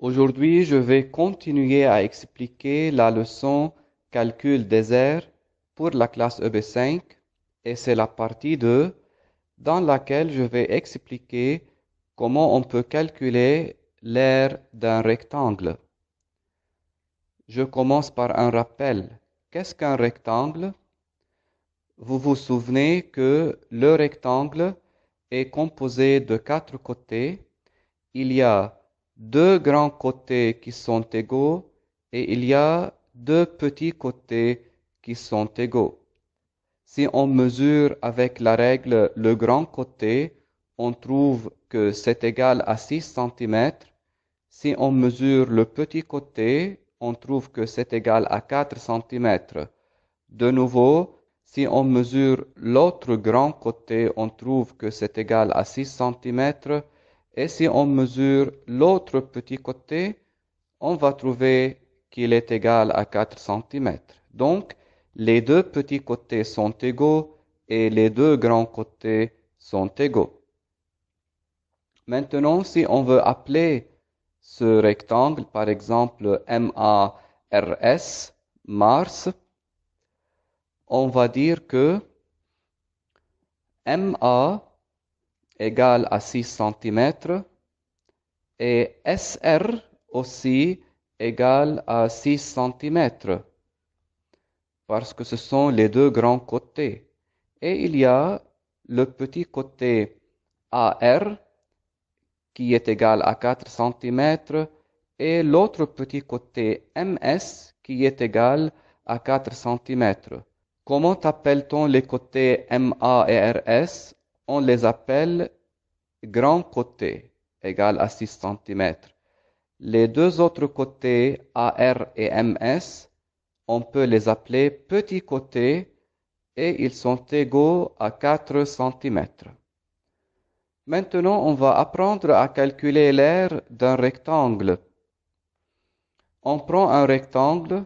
Aujourd'hui, je vais continuer à expliquer la leçon calcul des airs pour la classe EB5 et c'est la partie 2 dans laquelle je vais expliquer comment on peut calculer l'aire d'un rectangle. Je commence par un rappel. Qu'est-ce qu'un rectangle Vous vous souvenez que le rectangle est composé de quatre côtés. Il y a deux grands côtés qui sont égaux et il y a deux petits côtés qui sont égaux. Si on mesure avec la règle le grand côté, on trouve que c'est égal à 6 cm. Si on mesure le petit côté, on trouve que c'est égal à 4 cm. De nouveau, si on mesure l'autre grand côté, on trouve que c'est égal à 6 cm. Et si on mesure l'autre petit côté, on va trouver qu'il est égal à 4 cm. Donc, les deux petits côtés sont égaux et les deux grands côtés sont égaux. Maintenant, si on veut appeler ce rectangle, par exemple MARS, Mars, on va dire que MA égal à 6 cm et SR aussi égal à 6 cm parce que ce sont les deux grands côtés. Et il y a le petit côté AR qui est égal à 4 cm et l'autre petit côté MS qui est égal à 4 cm. Comment appelle-t-on les côtés MA et RS on les appelle grand côté, égal à 6 cm. Les deux autres côtés, AR et MS, on peut les appeler petits côtés et ils sont égaux à 4 cm. Maintenant, on va apprendre à calculer l'aire d'un rectangle. On prend un rectangle,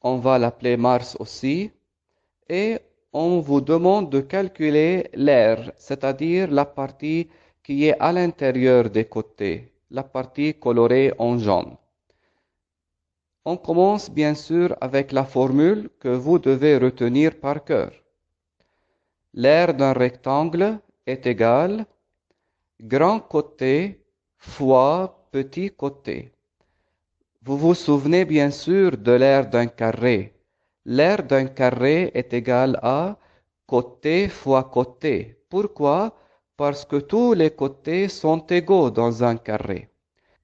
on va l'appeler Mars aussi, et on vous demande de calculer l'air, c'est-à-dire la partie qui est à l'intérieur des côtés, la partie colorée en jaune. On commence bien sûr avec la formule que vous devez retenir par cœur. L'air d'un rectangle est égal grand côté fois petit côté. Vous vous souvenez bien sûr de l'air d'un carré L'aire d'un carré est égale à côté fois côté. Pourquoi Parce que tous les côtés sont égaux dans un carré.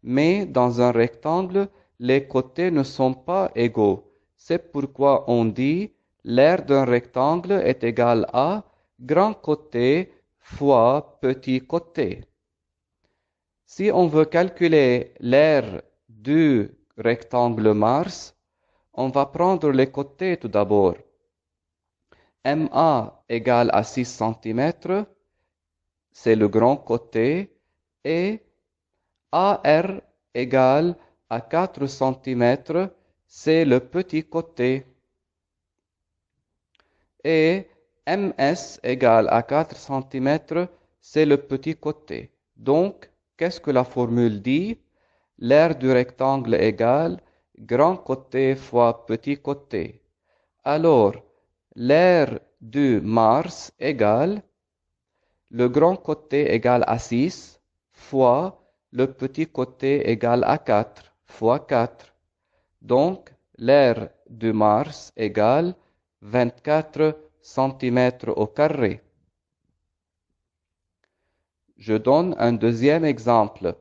Mais dans un rectangle, les côtés ne sont pas égaux. C'est pourquoi on dit l'aire d'un rectangle est égale à grand côté fois petit côté. Si on veut calculer l'aire du rectangle Mars, on va prendre les côtés tout d'abord. MA égale à 6 cm, c'est le grand côté, et AR égale à 4 cm, c'est le petit côté. Et MS égale à 4 cm, c'est le petit côté. Donc, qu'est-ce que la formule dit L'aire du rectangle égale grand côté fois petit côté. Alors, l'air du Mars égale le grand côté égale à 6 fois le petit côté égale à 4 fois 4. Donc, l'air du Mars égale 24 cm au carré. Je donne un deuxième exemple.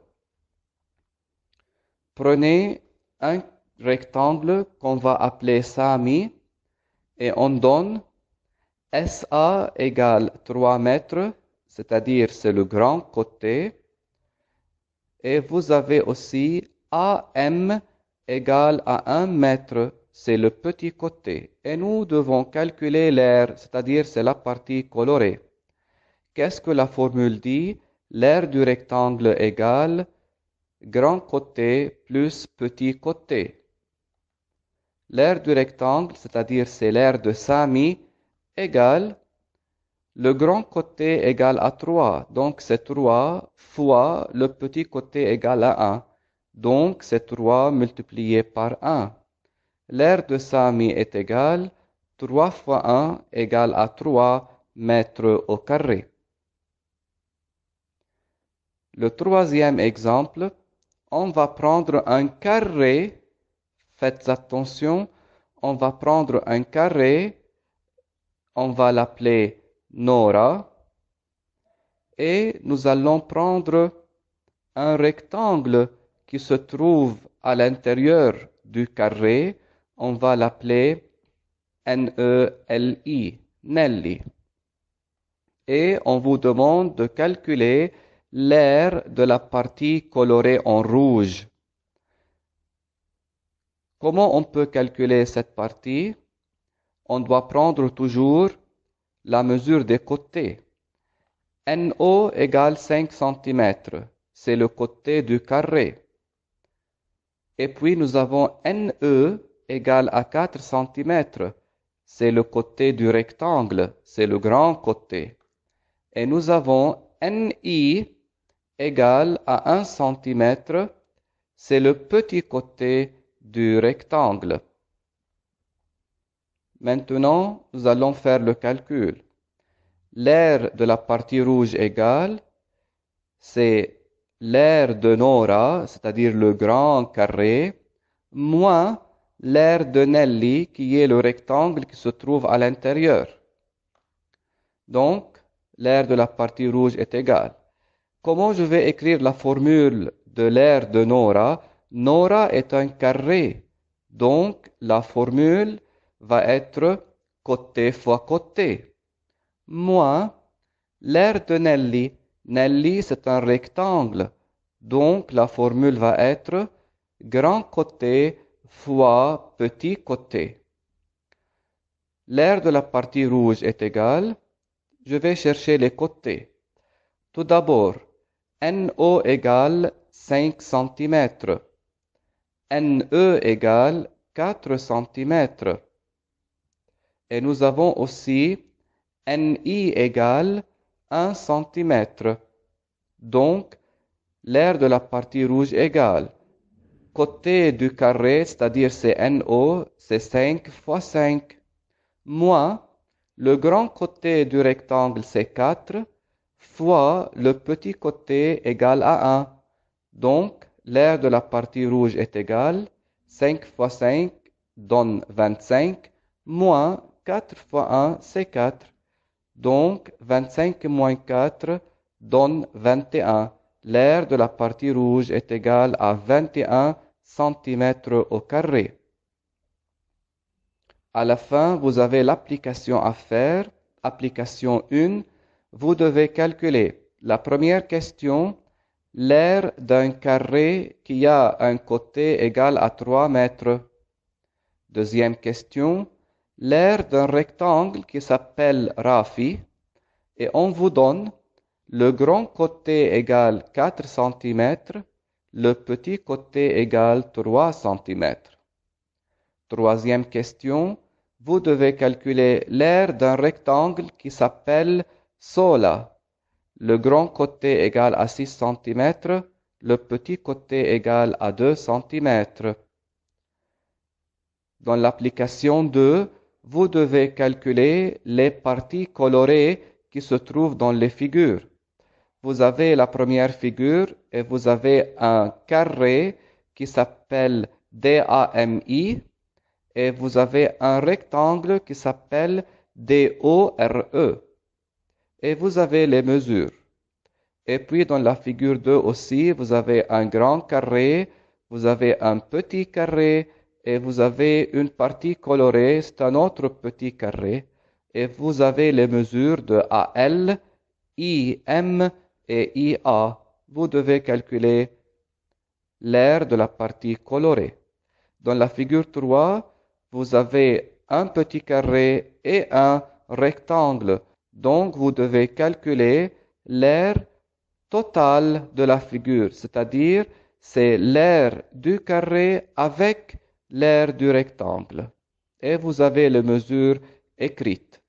Prenez un rectangle qu'on va appeler Sami et on donne SA égale 3 mètres, c'est-à-dire c'est le grand côté. Et vous avez aussi AM égale à 1 mètre, c'est le petit côté. Et nous devons calculer l'air, c'est-à-dire c'est la partie colorée. Qu'est-ce que la formule dit L'air du rectangle égale grand côté plus petit côté l'aire du rectangle, c'est-à-dire c'est l'aire de Sami, égale le grand côté égal à 3. Donc c'est 3 fois le petit côté égal à 1. Donc c'est 3 multiplié par 1. L'aire de Sami est égale 3 fois 1 égale à 3 mètres au carré. Le troisième exemple, on va prendre un carré Faites attention, on va prendre un carré, on va l'appeler Nora, et nous allons prendre un rectangle qui se trouve à l'intérieur du carré, on va l'appeler N-E-L-I, Nelly. Et on vous demande de calculer l'aire de la partie colorée en rouge Comment on peut calculer cette partie On doit prendre toujours la mesure des côtés. NO égale 5 cm, c'est le côté du carré. Et puis nous avons NE égale à 4 cm, c'est le côté du rectangle, c'est le grand côté. Et nous avons NI égale à 1 cm, c'est le petit côté du rectangle. Maintenant, nous allons faire le calcul. L'aire de la partie rouge égale, c'est l'aire de Nora, c'est-à-dire le grand carré, moins l'aire de Nelly, qui est le rectangle qui se trouve à l'intérieur. Donc, l'aire de la partie rouge est égale. Comment je vais écrire la formule de l'aire de Nora Nora est un carré, donc la formule va être côté fois côté. Moi, l'aire de Nelly. Nelly, c'est un rectangle, donc la formule va être grand côté fois petit côté. L'aire de la partie rouge est égale. Je vais chercher les côtés. Tout d'abord, NO égale 5 cm. NE égale 4 cm. Et nous avons aussi NI égale 1 cm. Donc, l'air de la partie rouge égale. Côté du carré, c'est-à-dire c'est NO, c'est 5 fois 5, moins le grand côté du rectangle, c'est 4, fois le petit côté égale à 1. Donc, l'aire de la partie rouge est égale 5 fois 5 donne 25 moins 4 fois 1 c'est 4 donc 25 moins 4 donne 21 l'aire de la partie rouge est égal à 21 cm au carré à la fin vous avez l'application à faire application 1 vous devez calculer la première question l'aire d'un carré qui a un côté égal à trois mètres. Deuxième question, l'aire d'un rectangle qui s'appelle Rafi, et on vous donne le grand côté égal 4 cm, le petit côté égal 3 cm. Troisième question, vous devez calculer l'aire d'un rectangle qui s'appelle Sola, le grand côté égal à 6 cm, le petit côté égal à 2 cm. Dans l'application 2, vous devez calculer les parties colorées qui se trouvent dans les figures. Vous avez la première figure et vous avez un carré qui s'appelle DAMI et vous avez un rectangle qui s'appelle DORE et vous avez les mesures. Et puis dans la figure 2 aussi, vous avez un grand carré, vous avez un petit carré, et vous avez une partie colorée, c'est un autre petit carré, et vous avez les mesures de AL, IM et IA. Vous devez calculer l'air de la partie colorée. Dans la figure 3, vous avez un petit carré et un rectangle. Donc, vous devez calculer l'air totale de la figure, c'est-à-dire c'est l'air du carré avec l'air du rectangle. Et vous avez les mesures écrites.